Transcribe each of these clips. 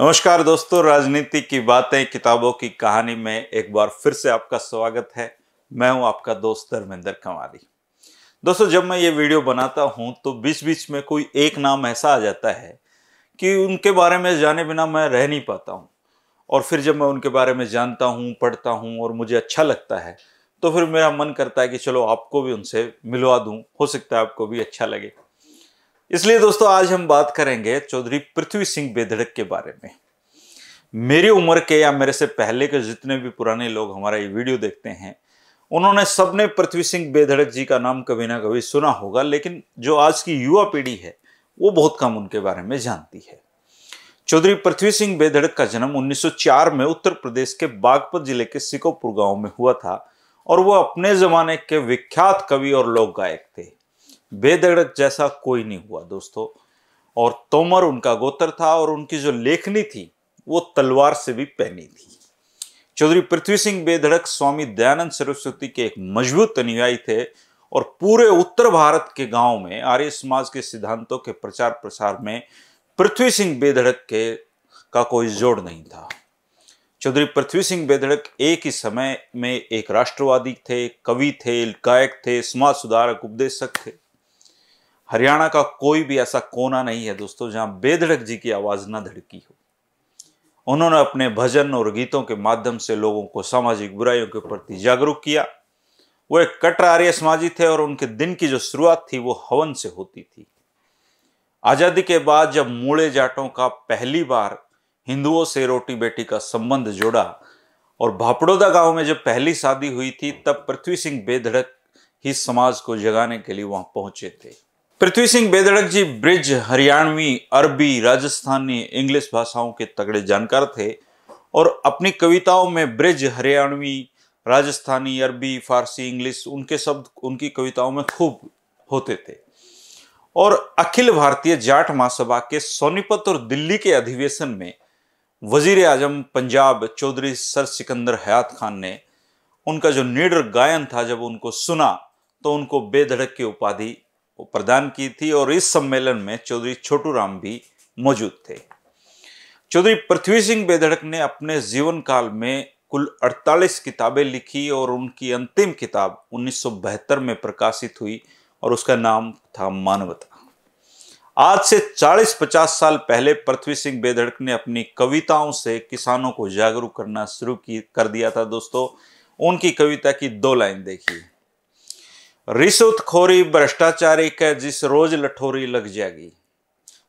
नमस्कार दोस्तों राजनीति की बातें किताबों की कहानी में एक बार फिर से आपका स्वागत है मैं हूं आपका दोस्त धर्मेंद्र कंवारी दोस्तों जब मैं ये वीडियो बनाता हूं तो बीच बीच में कोई एक नाम ऐसा आ जाता है कि उनके बारे में जाने बिना मैं रह नहीं पाता हूं और फिर जब मैं उनके बारे में जानता हूं पढ़ता हूं और मुझे अच्छा लगता है तो फिर मेरा मन करता है कि चलो आपको भी उनसे मिलवा दूं हो सकता है आपको भी अच्छा लगे इसलिए दोस्तों आज हम बात करेंगे चौधरी पृथ्वी सिंह बेधड़क के बारे में मेरी उम्र के या मेरे से पहले के जितने भी पुराने लोग हमारा ये वीडियो देखते हैं उन्होंने सबने पृथ्वी सिंह बेधड़क जी का नाम कभी ना कभी सुना होगा लेकिन जो आज की युवा पीढ़ी है वो बहुत कम उनके बारे में जानती है चौधरी पृथ्वी सिंह बेधड़क का जन्म 1904 में उत्तर प्रदेश के बागपत जिले के सिकोपुर गांव में हुआ था और वो अपने ज़माने के विख्यात कवि और लोक गायक थे बेधड़क जैसा कोई नहीं हुआ दोस्तों और तोमर उनका गोत्र था और उनकी जो लेखनी थी वो तलवार से भी पहनी थी चौधरी पृथ्वी सिंह बेधड़क स्वामी दयानंद सरस्वती के एक मजबूत अनुयायी थे और पूरे उत्तर भारत के गांव में आर्य समाज के सिद्धांतों के प्रचार प्रसार में पृथ्वी सिंह बेधड़क के का कोई जोड़ नहीं था चौधरी पृथ्वी सिंह बेधड़क एक ही समय में एक राष्ट्रवादी थे कवि थे गायक थे समाज सुधारक उपदेशक थे हरियाणा का कोई भी ऐसा कोना नहीं है दोस्तों जहां बेधड़क जी की आवाज ना धड़की हो उन्होंने अपने भजन और गीतों के माध्यम से लोगों को सामाजिक बुराइयों के प्रति जागरूक किया वो एक कट्टर आर्य समाजी थे और उनके दिन की जो शुरुआत थी वो हवन से होती थी आजादी के बाद जब मूड़े जाटों का पहली बार हिंदुओं से रोटी बेटी का संबंध जोड़ा और भापड़ोदा गांव में जब पहली शादी हुई थी तब पृथ्वी सिंह बेधड़क ही समाज को जगाने के लिए वहां पहुंचे थे पृथ्वी सिंह बेधड़क जी ब्रिज हरियाणवी अरबी राजस्थानी इंग्लिश भाषाओं के तगड़े जानकार थे और अपनी कविताओं में ब्रिज हरियाणवी राजस्थानी अरबी फारसी इंग्लिश उनके शब्द उनकी कविताओं में खूब होते थे और अखिल भारतीय जाट महासभा के सोनीपत और दिल्ली के अधिवेशन में वजीर आजम पंजाब चौधरी सर सिकंदर हयात खान ने उनका जो निडर गायन था जब उनको सुना तो उनको बेधड़क की उपाधि प्रदान की थी और इस सम्मेलन में चौधरी छोटू राम भी मौजूद थे चौधरी पृथ्वी सिंह बेधड़क ने अपने जीवन काल में कुल 48 किताबें लिखी और उनकी अंतिम किताब 1972 में प्रकाशित हुई और उसका नाम था मानवता आज से 40-50 साल पहले पृथ्वी सिंह बेधड़क ने अपनी कविताओं से किसानों को जागरूक करना शुरू की कर दिया था दोस्तों उनकी कविता की दो लाइन देखिए रिश्वतखोरी भ्रष्टाचारी का जिस रोज लठोरी लग जाएगी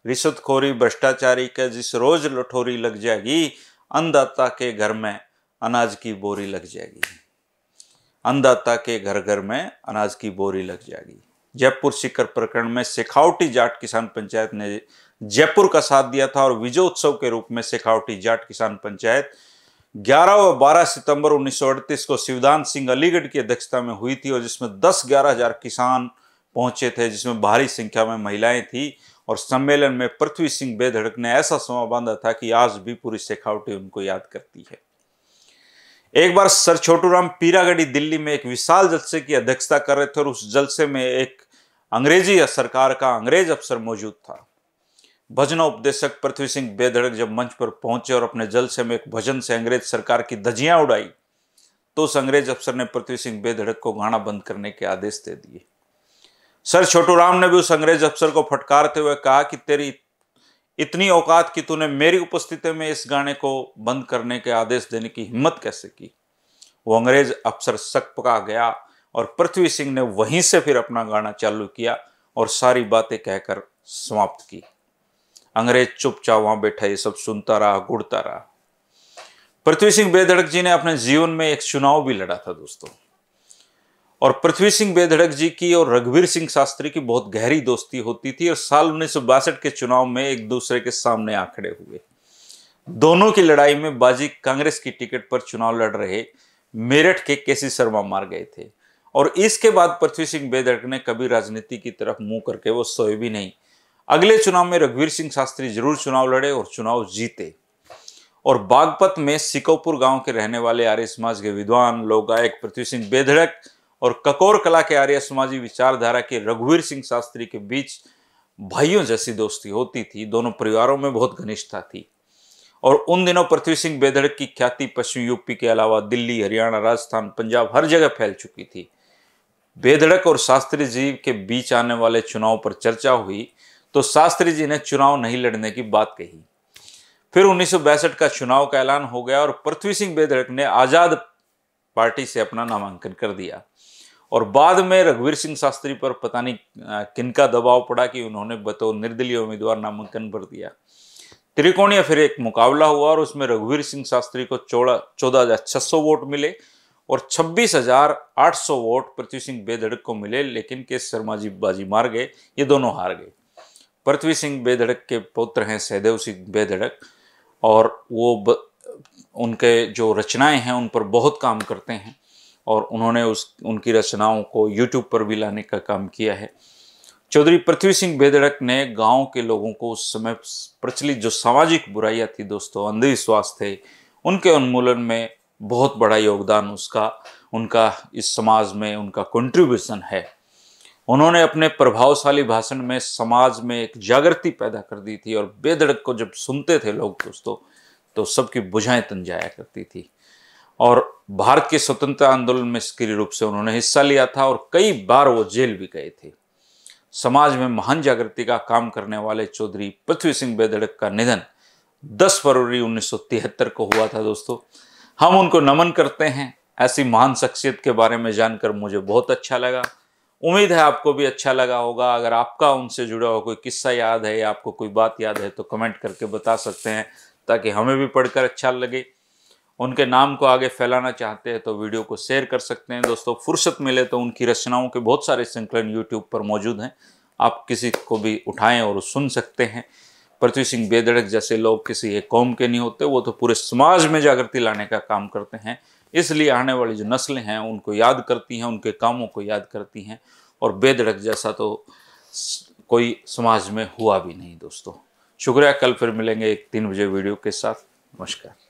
रिश्वतखोरी भ्रष्टाचारी का जिस रोज लठोरी लग जाएगी अन्नदाता के घर में अनाज की बोरी लग जाएगी अन्नदाता के घर घर में अनाज की बोरी लग जाएगी जयपुर शिखर प्रकरण में शेखावटी जाट किसान पंचायत ने जयपुर का साथ दिया था और विजय उत्सव के रूप में शेखावटी जाट किसान पंचायत 11 व 12 सितंबर उन्नीस को शिवदान सिंह अलीगढ़ की अध्यक्षता में हुई थी और जिसमें 10 ग्यारह हजार किसान पहुंचे थे जिसमें भारी संख्या में महिलाएं थी और सम्मेलन में पृथ्वी सिंह बेधड़क ने ऐसा समा बांधा था कि आज भी पूरी शेखावटी उनको याद करती है एक बार सर छोटू राम पीरागढ़ी दिल्ली में एक विशाल जलसे की अध्यक्षता कर रहे थे और उस जलसे में एक अंग्रेजी सरकार का अंग्रेज अफसर मौजूद था भजन उपदेशक पृथ्वी सिंह बेधड़क जब मंच पर पहुंचे और अपने जलसे में एक भजन से अंग्रेज सरकार की धजियां उड़ाई तो उस अंग्रेज अफसर ने पृथ्वी सिंह बेधड़क को गाना बंद करने के आदेश दे दिए सर छोटू राम ने भी उस अंग्रेज अफसर को फटकारते हुए कहा कि तेरी इतनी औकात कि तूने मेरी उपस्थिति में इस गाने को बंद करने के आदेश देने की हिम्मत कैसे की वो अंग्रेज अफसर सक पका गया और पृथ्वी सिंह ने वहीं से फिर अपना गाना चालू किया और सारी बातें कहकर समाप्त की अंग्रेज चुपचाप वहां बैठा ये सब सुनता रहा गुड़ता रहा पृथ्वी सिंह बेधड़क जी ने अपने जीवन में एक चुनाव भी लड़ा था दोस्तों और पृथ्वी सिंह बेधड़क जी की और रघुवीर सिंह शास्त्री की बहुत गहरी दोस्ती होती थी और साल उन्नीस के चुनाव में एक दूसरे के सामने आ खड़े हुए दोनों की लड़ाई में बाजी कांग्रेस की टिकट पर चुनाव लड़ रहे मेरठ के केसी शर्मा मार गए थे और इसके बाद पृथ्वी सिंह बेदर्क ने कभी राजनीति की तरफ मुंह करके वो सोए भी नहीं अगले चुनाव में रघुवीर सिंह शास्त्री जरूर चुनाव लड़े और चुनाव जीते और बागपत में सिकोपुर गांव के रहने वाले आर्य समाज के विद्वान लोक गायक पृथ्वी सिंह बेधड़क और ककोर कला के आर्य समाजी विचारधारा के रघुवीर सिंह शास्त्री के बीच भाइयों जैसी दोस्ती होती थी दोनों परिवारों में बहुत घनिष्ठता थी और उन दिनों पृथ्वी सिंह बेधड़क की ख्याति पश्चिम यूपी के अलावा दिल्ली हरियाणा राजस्थान पंजाब हर जगह फैल चुकी थी बेधड़क और शास्त्री जी के बीच आने वाले चुनाव पर चर्चा हुई तो शास्त्री जी ने चुनाव नहीं लड़ने की बात कही फिर उन्नीस का चुनाव का ऐलान हो गया और पृथ्वी सिंह बेधड़क ने आज़ाद पार्टी से अपना नामांकन कर दिया और बाद में रघुवीर सिंह शास्त्री पर पता नहीं किनका दबाव पड़ा कि उन्होंने बतौर निर्दलीय उम्मीदवार नामांकन भर दिया त्रिकोणीय फिर एक मुकाबला हुआ और उसमें रघुवीर सिंह शास्त्री को चौदह चौदह हजार छह सौ वोट मिले और 26,800 वोट पृथ्वी सिंह बेधड़क को मिले लेकिन के शर्मा जी बाजी मार गए ये दोनों हार गए पृथ्वी सिंह बेधड़क के पुत्र हैं सहदेव सिंह बेधड़क और वो ब, उनके जो रचनाएं हैं उन पर बहुत काम करते हैं और उन्होंने उस उनकी रचनाओं को यूट्यूब पर भी लाने का काम किया है चौधरी पृथ्वी सिंह बेधड़क ने गांव के लोगों को उस समय प्रचलित जो सामाजिक बुराइयाँ थी दोस्तों अंधविश्वास थे उनके उन्मूलन में बहुत बड़ा योगदान उसका उनका इस समाज में उनका कंट्रीब्यूशन है उन्होंने अपने प्रभावशाली भाषण में समाज में एक जागृति पैदा कर दी थी और बेधड़क को जब सुनते थे लोग दोस्तों तो सबकी बुझाएं तन जाया करती थी और भारत के स्वतंत्रता आंदोलन में सक्रिय रूप से उन्होंने हिस्सा लिया था और कई बार वो जेल भी गए थे समाज में महान जागृति का काम करने वाले चौधरी पृथ्वी सिंह बेधड़क का निधन 10 फरवरी 1973 को हुआ था दोस्तों हम उनको नमन करते हैं ऐसी महान शख्सियत के बारे में जानकर मुझे बहुत अच्छा लगा उम्मीद है आपको भी अच्छा लगा होगा अगर आपका उनसे जुड़ा हुआ कोई किस्सा याद है या आपको कोई बात याद है तो कमेंट करके बता सकते हैं ताकि हमें भी पढ़कर अच्छा लगे उनके नाम को आगे फैलाना चाहते हैं तो वीडियो को शेयर कर सकते हैं दोस्तों फुर्सत मिले तो उनकी रचनाओं के बहुत सारे संकलन यूट्यूब पर मौजूद हैं आप किसी को भी उठाएं और सुन सकते हैं पृथ्वी सिंह बेदड़क जैसे लोग किसी एक कौम के नहीं होते वो तो पूरे समाज में जागृति लाने का काम करते हैं इसलिए आने वाली जो नस्लें हैं उनको याद करती हैं उनके कामों को याद करती हैं और बेदड़क जैसा तो कोई समाज में हुआ भी नहीं दोस्तों शुक्रिया कल फिर मिलेंगे एक तीन बजे वीडियो के साथ नमस्कार